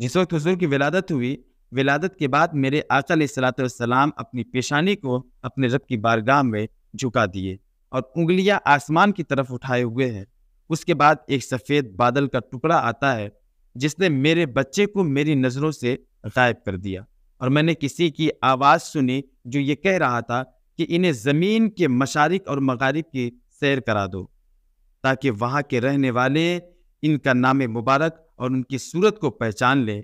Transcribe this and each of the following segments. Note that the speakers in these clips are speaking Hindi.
जिस वक्त हजूर की विलादत हुई विलादत के बाद मेरे आकल अपनी पेशानी को अपने रब की बारगाह में झुका दिए और उंगलियां आसमान की तरफ उठाए हुए हैं उसके बाद एक सफ़ेद बादल का टुकड़ा आता है जिसने मेरे बच्चे को मेरी नज़रों से गायब कर दिया और मैंने किसी की आवाज़ सुनी जो ये कह रहा था कि इन्हें ज़मीन के मशारक और मगारब की सैर करा दो ताकि वहाँ के रहने वाले इनका नाम मुबारक और उनकी सूरत को पहचान ले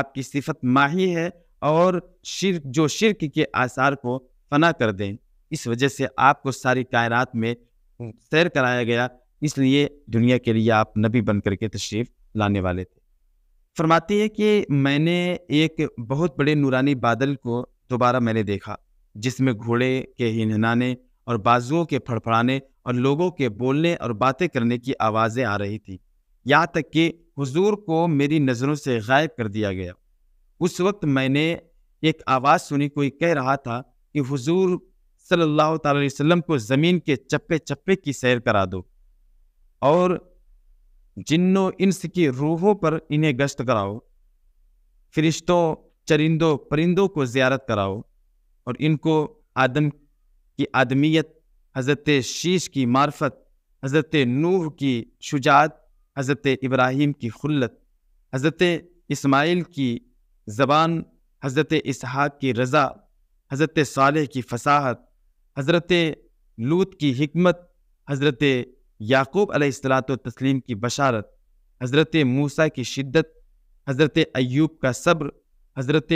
आपकी सिफत माही है और शिर जो शिरक के आसार को फना कर दें इस वजह से आपको सारी कायनात में सैर कराया गया इसलिए दुनिया के लिए आप नबी बन करके तशरीफ़ लाने वाले थे फरमाती है कि मैंने एक बहुत बड़े नूरानी बादल को दोबारा मैंने देखा जिसमें घोड़े के हिनहनाने और बाजुओं के फड़फड़ाने और लोगों के बोलने और बातें करने की आवाज़ें आ रही थी यहाँ तक कि हुजूर को मेरी नज़रों से गायब कर दिया गया उस वक्त मैंने एक आवाज़ सुनी कोई कह रहा था कि हुजूर सल्लल्लाहु अलैहि वसल्लम को ज़मीन के चप्पे चप्पे की सैर करा दो और जिन्नो इंस की रूहों पर इन्हें गश्त कराओ फरिश्तों चरिंदों परिंदों को ज़्यारत कराओ और इनको आदम की आदमियत हज़रत शीश की मार्फत हज़रत नूह की शुजात हज़रत इब्राहिम की खुलत हज़रत इसमाइल की ज़बान हज़रत इसहाक की रज़ा हज़रत साल की फसाहत हज़रत लूत की हमत हज़रत याकूब अलैहिस्सलात तस्लीम की बशारत हज़रत मूसा की शिद्दत हज़रत अयूब का सब्र हज़रत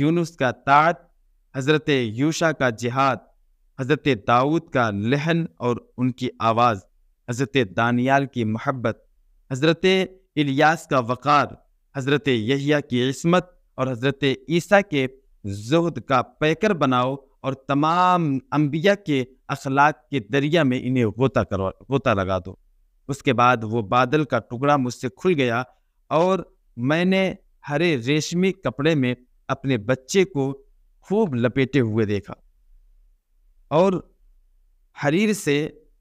यूनुस का तात हज़रत यूशा का जिहाद हज़रत दाऊद का लहन और उनकी आवाज़ हज़रत दानियाल की महब्बत हज़रत इलियास का वक़ार हज़रत यहिया की इसमत और हज़रत ईसा के जहद का पैकर बनाओ और तमाम अम्बिया के अखलाक के दरिया में इन्हें गोता करो गोता लगा दो उसके बाद वो बादल का टुकड़ा मुझसे खुल गया और मैंने हरे रेशमी कपड़े में अपने बच्चे को खूब लपेटे हुए देखा और हरीर से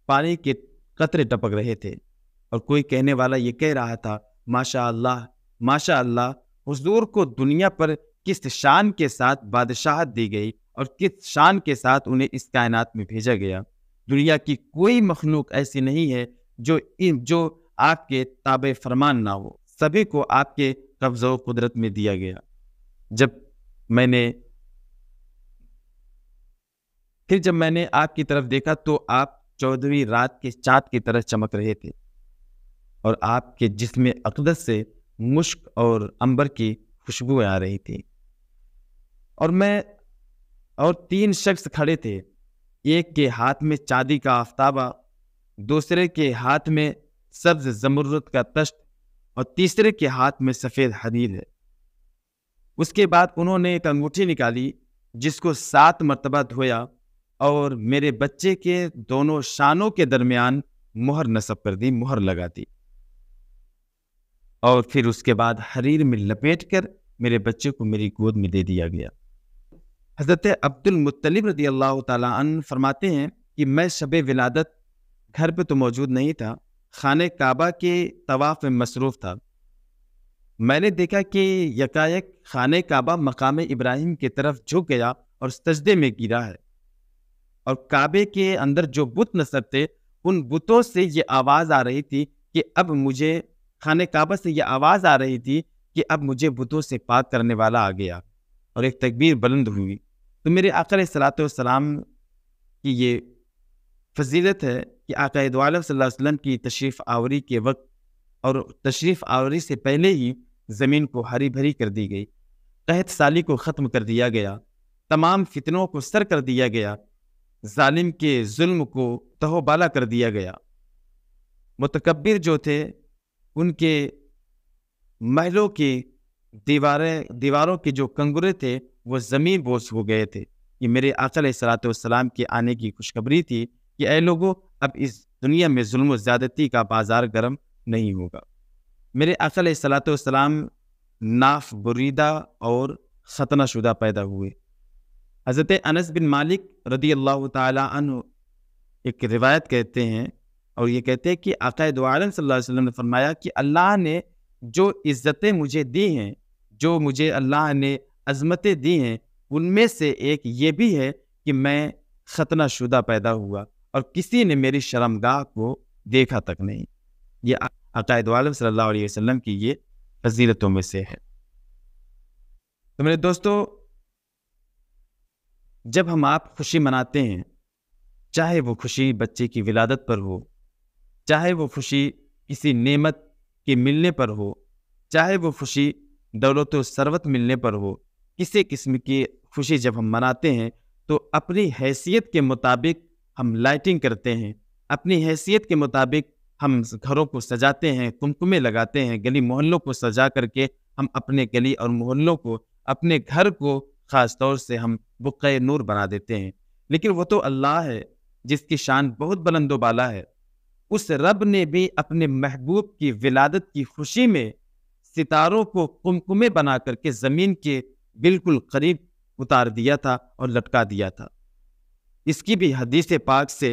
पानी के कतरे टपक रहे थे और कोई कहने वाला ये कह रहा था माशा अल्लाह माशा अल्लाह हजूर को दुनिया पर किस शान के साथ बादशाह दी गई और किस शान के साथ उन्हें इस कायनात में भेजा गया दुनिया की कोई मखलूक ऐसी नहीं है जो जो आपके ताब फरमान ना हो सभी को आपके कब्ज़ कुदरत में दिया गया जब मैंने फिर जब मैंने आपकी तरफ देखा तो आप चौदहवीं रात के चाँद की तरह चमक रहे थे और आपके जिसम अकदस से मुश्क और अंबर की खुशबुएं आ रही थी और मैं और तीन शख्स खड़े थे एक के हाथ में चांदी का आफ्ताबा दूसरे के हाथ में सब्ज जमरुद का तश्त और तीसरे के हाथ में सफ़ेद हदीर है उसके बाद उन्होंने एक अंगूठी निकाली जिसको सात मरतबा धोया और मेरे बच्चे के दोनों शानों के दरमियान मुहर नसब कर दी मुहर लगा दी और फिर उसके बाद हरीर में लपेट कर मेरे बच्चे को मेरी गोद में दे दिया गया हज़रत अब्दुलमतलब रदी अल्लाह तन फरमाते हैं कि मैं शब विलादत घर पे तो मौजूद नहीं था खान काबा के तवाफ़ में मसरूफ़ था मैंने देखा कि यकायक खान काबा मकाम इब्राहिम की तरफ झुक गया और सजदे में गिरा है और काबे के अंदर जो बुत नसर थे उन बुतों से ये आवाज़ आ रही थी कि अब मुझे खाने काबा से यह आवाज़ आ रही थी कि अब मुझे बुतों से बात करने वाला आ गया और एक तकबीर बुलंद हुई तो मेरे आकर सलात सलाम की ये फजीलत है कि आकाद वसम की तशरीफ़ आवरी के वक्त और तशरीफ़ आवरी से पहले ही ज़मीन को हरी भरी कर दी गई कहत साली को ख़त्म कर दिया गया तमाम फितनों को सर कर दिया गया जालिम के जुल्म को तहोबाला कर दिया गया मतकबिर जो थे उनके महलों की दीवारें दीवारों के जो कंगुरे थे वो ज़मीन बोस हो गए थे ये मेरे आकल सलातम के आने की खुशखबरी थी कि ए लोगों अब इस दुनिया में जुल्म ज़्यादती का बाज़ार गर्म नहीं होगा मेरे आकल सलातम नाफ बुरीदा और खतना शुदा पैदा हुए हज़रत अनस बिन मालिक रदी अल्लाह तु एक रिवायत कहते हैं और ये कहते हैं कि आका द्वारन वसल्लम ने फरमाया कि अल्लाह ने जो इज़्ज़तें मुझे दी हैं जो मुझे अल्लाह ने अजमतें दी हैं उनमें से एक ये भी है कि मैं खतना शुदा पैदा हुआ और किसी ने मेरी शर्मगाह को देखा तक नहीं ये अकायद वालम सल्ला वसम की ये फजीलतों में से है तो मेरे दोस्तों जब हम आप खुशी मनाते हैं चाहे वो खुशी बच्चे की विलादत पर हो चाहे वो खुशी किसी नेमत के मिलने पर हो चाहे वो खुशी दौलत सरवत मिलने पर हो किसी किस्म की खुशी जब हम मनाते हैं तो अपनी हैसियत के मुताबिक हम लाइटिंग करते हैं अपनी हैसियत के मुताबिक हम घरों को सजाते हैं कुमकुमे लगाते हैं गली मोहल्लों को सजा करके हम अपने गली और मोहल्लों को अपने घर को ख़ास तौर से हम बुक़ नूर बना देते हैं लेकिन वो तो अल्लाह है जिसकी शान बहुत बुलंदोबाला है उस रब ने भी अपने महबूब की विलादत की खुशी में सितारों को कुमकुमे बना करके ज़मीन के बिल्कुल करीब उतार दिया था और लटका दिया था इसकी भी हदीस पाक से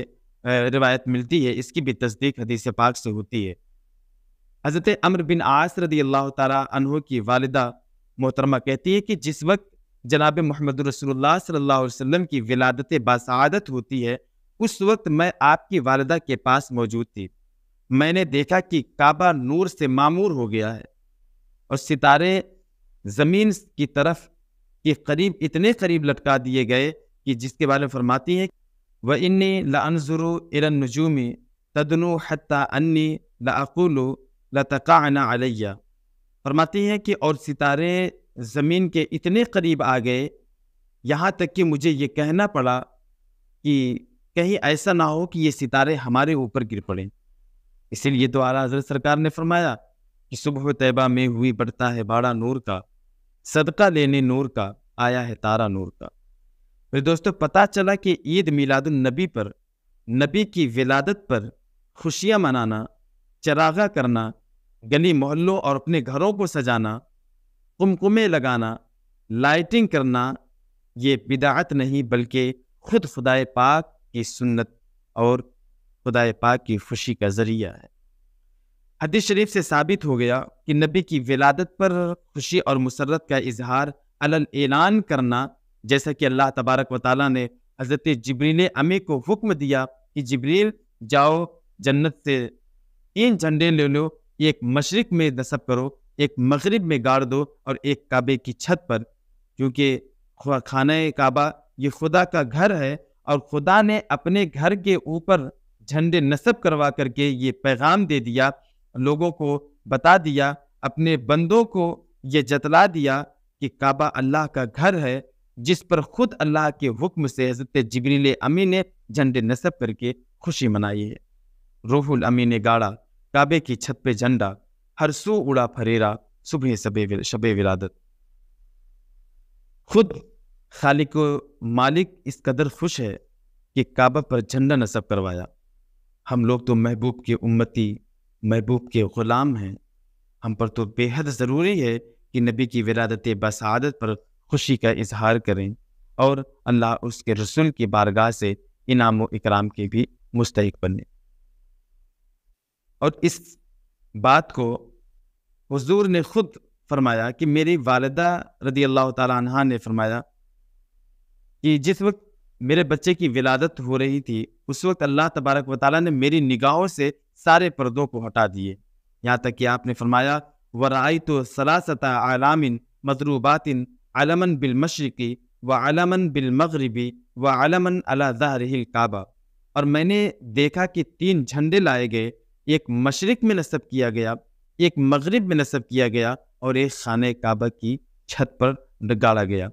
रिवायत मिलती है इसकी भी तस्दीक हदीस पाक से होती है हज़रत अमर बिन आस रदी अल्लाह तहों की वालदा मोहतरमा कहती है कि जिस वक्त जनाब मोहम्मद रसोल्ला सल्ला वसम की विलादत बासादत होती है उस वक्त मैं आपकी वालदा के पास मौजूद थी मैंने देखा कि काबा नूर से मामूर हो गया है और सितारे ज़मीन की तरफ के करीब इतने करीब लटका दिए गए कि जिसके बारे में फरमाती हैं वह इन्नी लानजुरु इरन नजूमी तदनु हती अन्नी लाकुलु लतकाना अलैया फरमाती हैं कि और सितारे ज़मीन के इतने करीब आ गए यहाँ तक कि मुझे ये कहना पड़ा कि कहीं ऐसा ना हो कि ये सितारे हमारे ऊपर गिर पड़े इसीलिए तो आला हजरत सरकार ने फरमाया कि सुबह तैबा में हुई बढ़ता है बाड़ा नूर का सदका लेने नूर का आया है तारा नूर का मेरे दोस्तों पता चला कि ईद मिलादुलनबी पर नबी की विलादत पर खुशियाँ मनाना चरागा करना गली मोहल्लों और अपने घरों को सजाना कुमकुमे लगाना लाइटिंग करना ये बिदात नहीं बल्कि खुद खुदाए पाक की सुन्नत और खुदा पाक की खुशी का ज़रिया है हदीस शरीफ से साबित हो गया कि नबी की विलादत पर खुशी और मुसरत का इजहार अलल ऐलान करना जैसा कि अल्लाह तबारक व ने हज़रत जबरील अमी को हुक्म दिया कि जबरील जाओ जन्नत से तीन झंडे ले लो एक मशरक में नसब करो एक मगरब में गाड़ दो और एक काबे की छत पर क्योंकि खाना काबा ये खुदा का घर है और खुदा ने अपने घर के ऊपर झंडे नस्ब करवा करके ये पैगाम दे दिया लोगों को बता दिया अपने बंदों को ये जतला दिया कि काबा अल्लाह का घर है जिस पर खुद अल्लाह के हुक्म से हजरत जबरील अमी ने झंडे नस्ब करके खुशी मनाई है रोहुल अमी ने गाड़ा काबे की छत पे झंडा हर सू उड़ा फरेरा सुबह सबे शबे विरादत खुद खालिक मालिक इस कदर खुश है कि काबा पर झंडा नसब करवाया हम लोग तो महबूब के उम्मती महबूब के ग़ुलाम हैं हम पर तो बेहद ज़रूरी है कि नबी की विरादत बसादत पर खुशी का इजहार करें और अल्लाह उसके रसूल की बारगाह से इनाम व इकराम के भी मुस्तक बने और इस बात को हजूर ने ख़ुद फरमाया कि मेरी वालदा रदी अल्लाह तह ने फरमाया कि जिस वक्त मेरे बच्चे की विलादत हो रही थी उस वक्त अल्लाह तबारक वाली ने मेरी निगाहों से सारे पर्दों को हटा दिए यहाँ तक कि आपने फरमाया वराई तो सलासता आलामिन मजरूबातिन आलमन बिल मशरक़ी व आलमन बिल मगरबी व आलमन अला ज़ाहिल काबा और मैंने देखा कि तीन झंडे लाए गए एक मशरक़ में नस्ब किया गया एक मगरब में नस्ब किया गया और एक खान काबा की छत पर गाड़ा गया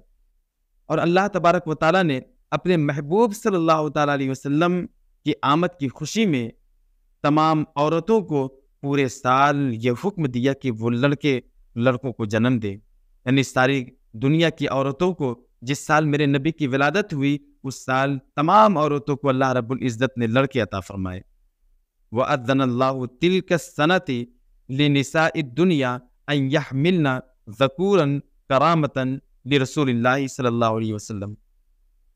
और अल्लाह तबारक व ताली ने अपने महबूब सल्लल्लाहु अलैहि वसल्लम की आमद की खुशी में तमाम औरतों को पूरे साल यह हुक्म दिया कि वो लड़के लड़कों को जन्म दें यानी सारी दुनिया की औरतों को जिस साल मेरे नबी की विलादत हुई उस साल तमाम औरतों को अल्लाह रबुल्ज़त ने लड़के अता फरमाए व अदनल्लाह तिलक सनत लिनसा दुनिया मिलना जकूरन करामतन रसूल सल्ला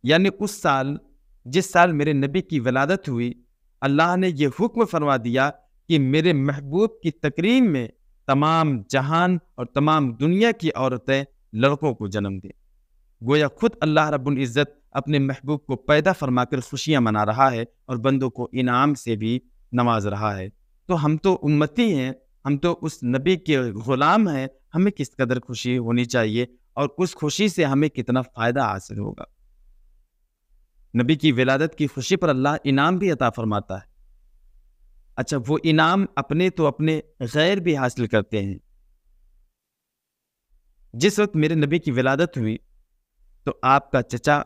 यानि उस साल जिस साल मेरे नबी की वलादत हुई अल्लाह ने यह हुक्म फरमा दिया कि मेरे महबूब की तकरीम में तमाम जहान और तमाम दुनिया की औरतें लड़कों को जन्म दें गोया खुद अल्लाह रब्बुल इज़्ज़त अपने महबूब को पैदा फरमाकर खुशियाँ मना रहा है और बंदों को इनाम से भी नवाज रहा है तो हम तो उम्मती हैं हम तो उस नबी के ग़ुलाम हैं हमें किस कदर खुशी होनी चाहिए और उस खुशी से हमें कितना फ़ायदा हासिल होगा नबी की विलादत की खुशी पर अल्लाह इनाम भी अता फरमाता है अच्छा वो इनाम अपने तो अपने गैर भी हासिल करते हैं जिस वक्त मेरे नबी की विलादत हुई तो आपका चचा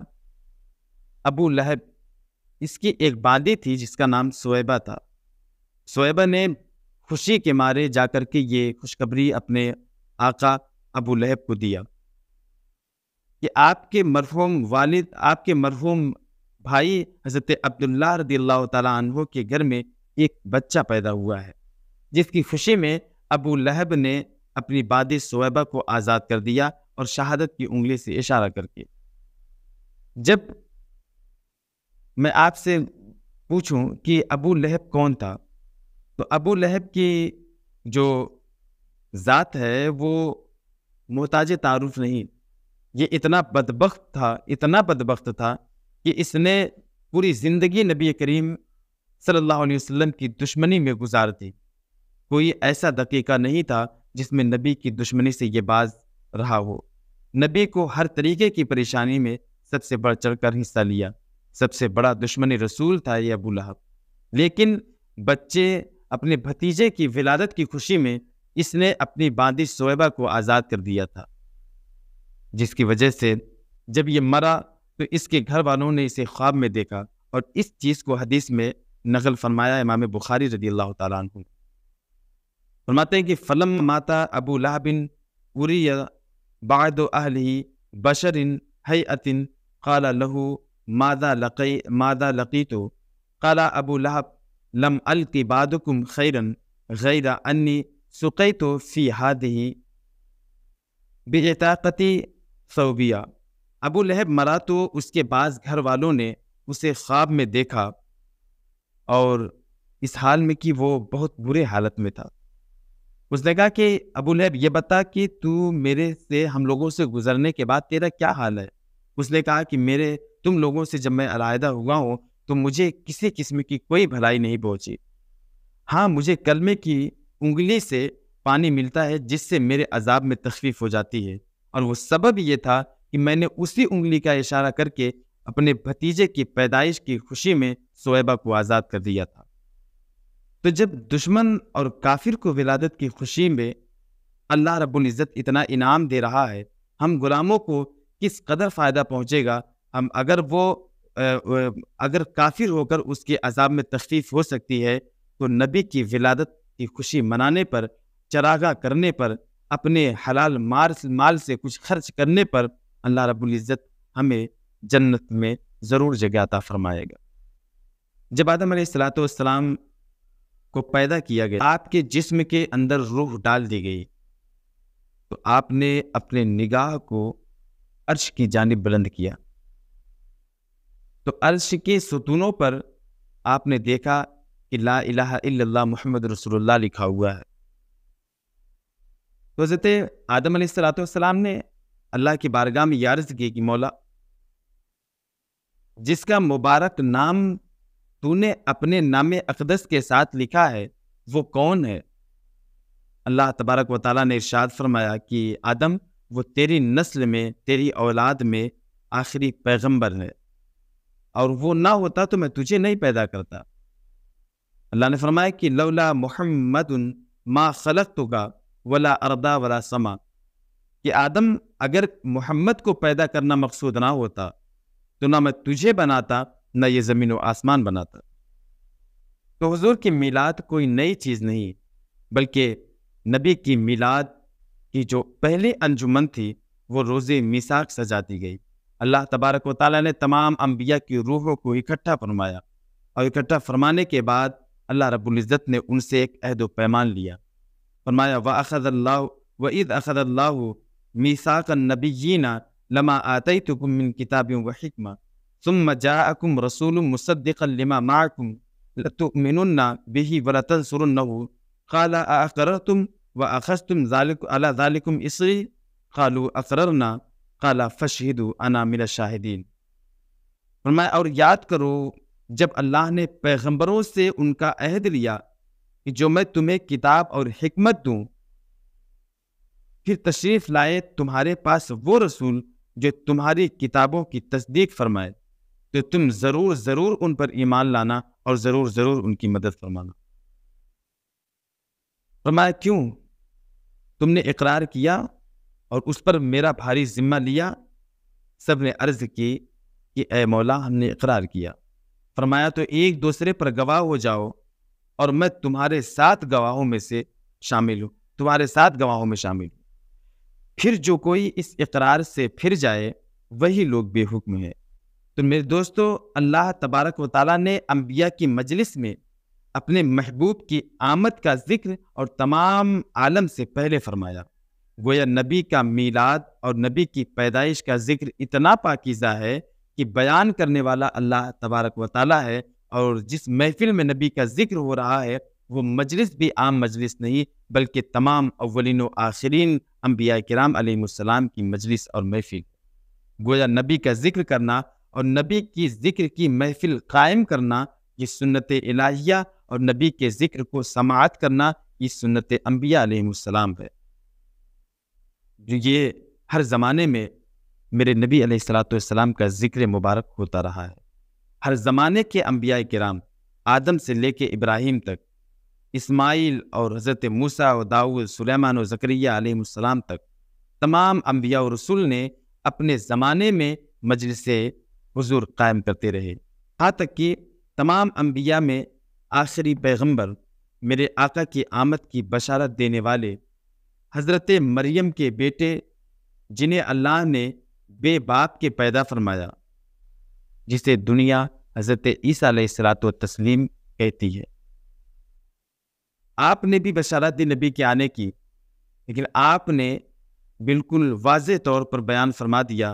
अबू लहब इसकी एक बादी थी जिसका नाम सोएबा था सोएबा ने खुशी के मारे जाकर के ये खुशखबरी अपने आका अबू लहब को दिया कि आपके मरहूम वालिद आपके मरहूम भाई हज़रत अब्दुल्ला रदी अल्लाह तु के घर में एक बच्चा पैदा हुआ है जिसकी खुशी में अबू लहब ने अपनी बादी सोएबा को आज़ाद कर दिया और शहादत की उंगली से इशारा करके जब मैं आपसे पूछूं कि अबू लहब कौन था तो अबू लहब की जो ज़ात है वो मोहताज तारुफ नहीं ये इतना बदबخت था इतना बदबخت था कि इसने पूरी ज़िंदगी नबी करीम सल्लल्लाहु अलैहि वसल्लम की दुश्मनी में गुजार दी कोई ऐसा दकीका नहीं था जिसमें नबी की दुश्मनी से ये बाज रहा हो नबी को हर तरीके की परेशानी में सबसे बढ़ चढ़ कर हिस्सा लिया सबसे बड़ा दुश्मन रसूल था ये अबू लहब लेकिन बच्चे अपने भतीजे की विलादत की खुशी में इसने अपनी बांदी सोएबा को आज़ाद कर दिया था जिसकी वजह से जब ये मरा तो इसके घर वालों ने इसे ख्वाब में देखा और इस चीज़ को हदीस में नकल फरमाया इमाम बुखारी रदी अल्लाह तुम फरमाते हैं कि फ़लम माता अबू लाबिन उरी बाद अहली बशरिन हई अतिन काला लहू मादा लकी मादा लकी तो काला अबू लहब लम अल की कुम खैरन गैरा अन्नी सुकई तो फ़ी हादही बेताकती सऊबिया अबू लहब मरा तो उसके बाद घर वालों ने उसे ख्वाब में देखा और इस हाल में कि वो बहुत बुरे हालत में था उसने कहा कि अबू लहब ये बता कि तू मेरे से हम लोगों से गुजरने के बाद तेरा क्या हाल है उसने कहा कि मेरे तुम लोगों से जब मैं अलायदा हुआ हूँ तो मुझे किसी किस्म की कोई भलाई नहीं पहुँची हाँ मुझे कलमे की उंगली से पानी मिलता है जिससे मेरे अजाब में तखफीफ हो जाती है और वो सबब ये था कि मैंने उसी उंगली का इशारा करके अपने भतीजे की पैदाइश की खुशी में सोएबा को आज़ाद कर दिया था तो जब दुश्मन और काफिर को विलादत की खुशी में अल्लाह रब्बुल इज़्ज़त इतना इनाम दे रहा है हम गुलामों को किस कदर फ़ायदा पहुँचेगा हम अगर वो अगर काफिर होकर उसके अजाब में तशरीफ़ हो सकती है तो नबी की विलादत की खुशी मनाने पर चरागा करने पर अपने हलाल मार माल से कुछ खर्च करने पर अल्लाह रब्बुल इज़्ज़त हमें जन्नत में ज़रूर जगह अता फरमाएगा जब आदम सलाम को पैदा किया गया आपके जिस्म के अंदर रूह डाल दी गई तो आपने अपने निगाह को अर्श की जानब बुलंद किया तो अर्श के सतूनों पर आपने देखा कि ला इलाहा इल्लल्लाह मोहम्मद रसूलुल्लाह लिखा हुआ है तो हज़रत आदम सलाम ने अल्लाह की बारगाह में यारज की कि मौला जिसका मुबारक नाम तूने अपने नाम अकदस के साथ लिखा है वो कौन है अल्लाह तबारक व ताली ने इरशाद फरमाया कि आदम वो तेरी नस्ल में तेरी औलाद में आखिरी पैगंबर है और वो ना होता तो मैं तुझे नहीं पैदा करता अल्लाह ने फरमाया कि लौला मोहम्मद मा खलक तुगा वला अरदा वला समा कि आदम अगर मोहम्मद को पैदा करना मकसूद ना होता तो ना मैं तुझे बनाता ना ये ज़मीन व आसमान बनाता तो हजूर की मिलाद कोई नई चीज़ नहीं बल्कि नबी की मिलाद की जो पहले अंजुमन थी वो रोज़े मिसाक सजाती गई अल्लाह तबारक वाली ने तमाम अम्बिया की रूहों को इकट्ठा फरमाया और इकट्ठा फरमाने के बाद अल्लाह रबुल्ज़त ने उनसे एक अहद पैमान लिया फरमाया व अखद अल्लाह व ईद अखद अल्लाह मीसाक जीना लमा आतई तुकुमिन किताबियों व हिकमा सुम जा अकुम रसूल मुसद्दिकमा माकुम लतुमिनन्ना बिही खाला काला तुम व अखस तुम अला जालिकुम इसरी कालू अकररना खाला फशहिदु अना मिला शाहिदीन फरमाया और याद करो जब अल्लाह ने पैगम्बरों से उनका अहद लिया कि जो मैं तुम्हें किताब और हमत दूं फिर तशरीफ लाए तुम्हारे पास वो रसूल जो तुम्हारी किताबों की तस्दीक फरमाए तो तुम ज़रूर ज़रूर उन पर ईमान लाना और ज़रूर ज़रूर उनकी मदद फरमाना फरमाया क्यों तुमने इकरार किया और उस पर मेरा भारी ज़िम्मा लिया सब ने अर्ज़ की कि ए मौला हमने इकरार किया फरमाया तो एक दूसरे पर गवाह हो जाओ और मैं तुम्हारे सात गवाहों में से शामिल हूँ तुम्हारे सात गवाहों में शामिल हूँ फिर जो कोई इस इकरार से फिर जाए वही लोग बेहुक्म है तो मेरे दोस्तों अल्लाह तबारक व ताला ने अम्बिया की मजलिस में अपने महबूब की आमद का जिक्र और तमाम आलम से पहले फरमाया गोया नबी का मीलाद और नबी की पैदाइश का जिक्र इतना पाकिज़ा है कि बयान करने वाला अल्लाह तबारक व ताला है और जिस महफिल में नबी का जिक्र हो रहा है वो मजलिस भी आम मजलिस नहीं बल्कि तमाम अवलिन व अम्बिया कराम आलम की मजलिस और महफिल गोया नबी का जिक्र करना और नबी की जिक्र की महफिल कायम करना ये सुन्नत इलाहिया और नबी के जिक्र को समात करना ये सुन्नत अम्बिया है जो ये हर ज़माने में मेरे नबी सलाम का जिक्र मुबारक होता रहा है हर ज़माने के अम्बिया कराम आदम से लेके इब्राहिम तक इस्माइल और हज़रत मूसा और दाऊद सुलेमान और जक्रिया आलम तक तमाम अम्बिया और रसूल ने अपने ज़माने में मजलिस हजूर कायम करते रहे यहाँ तक कि तमाम अम्बिया में आखिरी पैगम्बर मेरे आका की आमद की बशारत देने वाले हज़रत मरियम के बेटे जिन्हें अल्लाह ने बेबाप के पैदा फरमाया जिसे दुनिया हज़रत ईसा सलात तस्लीम कहती है आपने भी बशारत नबी के आने की लेकिन आपने बिल्कुल वाज तौर पर बयान फरमा दिया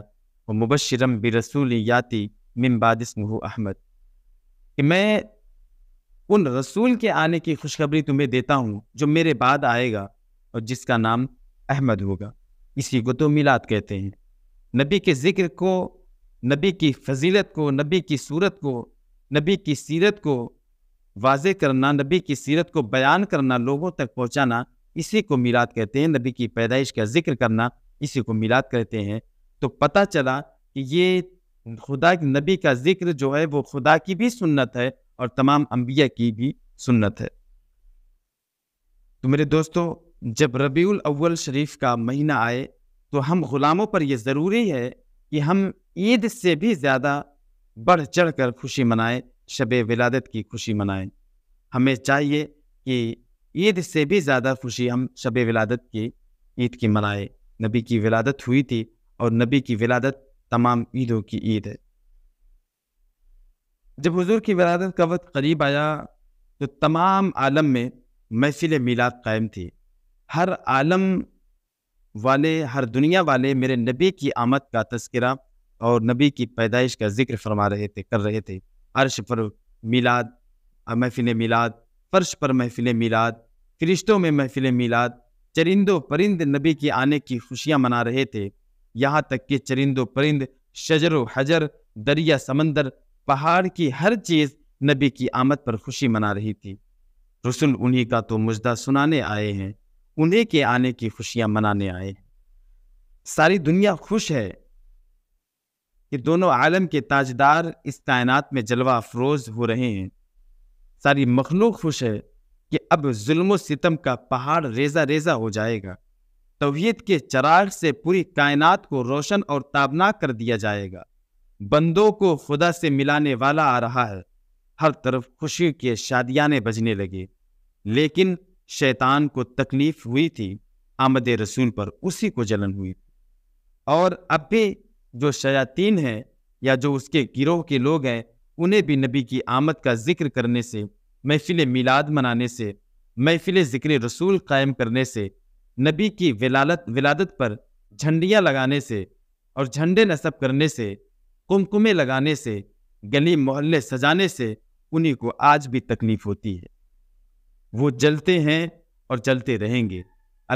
और मुबशरम भी रसूल याति मिमबाद अहमद कि मैं उन रसूल के आने की खुशखबरी तुम्हें देता हूँ जो मेरे बाद आएगा और जिसका नाम अहमद होगा इसी को तो मिलाद कहते हैं नबी के ज़िक्र को नबी की फजीलत को नबी की सूरत को नबी की सीरत को वाज करना नबी की सीरत को बयान करना लोगों तक पहुँचाना इसी को मीरात कहते हैं नबी की पैदाइश का जिक्र करना इसी को मीरात कहते हैं तो पता चला कि ये खुदा नबी का जिक्र जो है वो खुदा की भी सुन्नत है और तमाम अम्बिया की भी सुन्नत है तो मेरे दोस्तों जब रबी अव्वल शरीफ का महीना आए तो हम ग़ुलामों पर यह ज़रूरी है कि हम ईद से भी ज़्यादा बढ़ चढ़ कर खुशी मनाएं शब विलादत की खुशी मनाएं हमें चाहिए कि ईद से भी ज़्यादा खुशी हम शब विलादत की ईद की मनाएं नबी की विलादत हुई थी और नबी की विलादत तमाम ईदों की ईद है जब हुजूर की विलादत का वक्त करीब आया तो तमाम आलम में महफिल मिलाद कायम थी हर आलम वाले हर दुनिया वाले मेरे नबी की आमद का तस्करा और नबी की पैदाइश का जिक्र फरमा रहे थे कर रहे थे अर्श पर मिलाद महफिल मिलाद फर्श पर महफिल मिलाद फरिश्तों में महफिल मिलाद चरिंदो परिंद नबी के आने की खुशियाँ मना रहे थे यहाँ तक कि चरिंदो परिंद शजर हजर दरिया समंदर पहाड़ की हर चीज़ नबी की आमद पर खुशी मना रही थी रसुल उन्हीं का तो मुजदा सुनाने आए हैं उन्हीं के आने की खुशियाँ मनाने आए हैं सारी दुनिया खुश है कि दोनों आलम के ताजदार इस कायनात में जलवा अफरोज हो रहे हैं सारी मखलूक खुश है कि अब जुल्म सितम का पहाड़ रेजा रेजा हो जाएगा तोहहीद के चराग से पूरी कायनात को रोशन और ताबनाक कर दिया जाएगा बंदों को खुदा से मिलाने वाला आ रहा है हर तरफ खुशी के शादियाने बजने लगे लेकिन शैतान को तकलीफ हुई थी आमद रसूल पर उसी को जलन हुई और अब भी जो शयातीन हैं या जो उसके गिरोह के लोग हैं उन्हें भी नबी की आमद का जिक्र करने से महफिल मिलाद मनाने से महफिल ज़िक्र रसूल कायम करने से नबी की विलालत विलादत पर झंडियाँ लगाने से और झंडे नस्ब करने से कुमकुमे लगाने से गली मोहल्ले सजाने से उन्हीं को आज भी तकलीफ़ होती है वो जलते हैं और जलते रहेंगे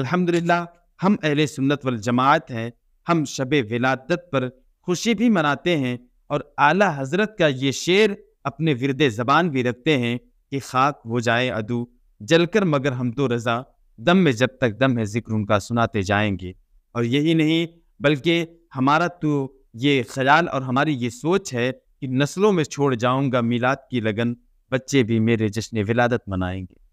अल्हम्दुलिल्लाह हम अहले सुन्नत वल जमात हैं हम शब विलादत पर खुशी भी मनाते हैं और आला हजरत का ये शेर अपने विरद ज़बान भी रखते हैं कि खाक हो जाए अदू जलकर मगर हम तो रज़ा दम में जब तक दम है जिक्र उनका सुनाते जाएंगे और यही नहीं बल्कि हमारा तो ये ख्याल और हमारी ये सोच है कि नस्लों में छोड़ जाऊंगा मिलाद की लगन बच्चे भी मेरे जश्न विलादत मनाएंगे